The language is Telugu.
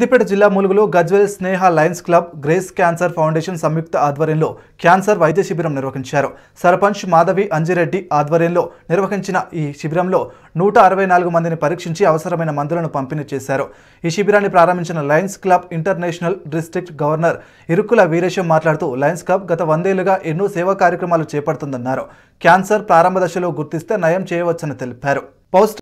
సిద్దిపేట జిల్లా ములుగులో Gajwel Sneha lions club grace cancer foundation సంయుక్త ఆధ్వర్యంలో క్యాన్సర్ వైద్య శిబిరం నిర్వహించారు సర్పంచ్ మాధవి అంజిరెడ్డి ఆధ్వర్యంలో నిర్వహించిన ఈ శిబిరంలో నూట అరవై నాలుగు మందిని పరీక్షించి అవసరమైన మందులను పంపిణీ చేశారు ఈ శిబిరాన్ని ప్రారంభించిన lions club international district governor Irukula Veeresham మాట్లాడుతూ లయన్స్ క్లబ్ గత వందేళ్లుగా ఎన్నో సేవా కార్యక్రమాలు చేపడుతుందన్నారు క్యాన్సర్ ప్రారంభ దశలో గుర్తిస్తే నయం చేయవచ్చని తెలిపారు పౌస్ట్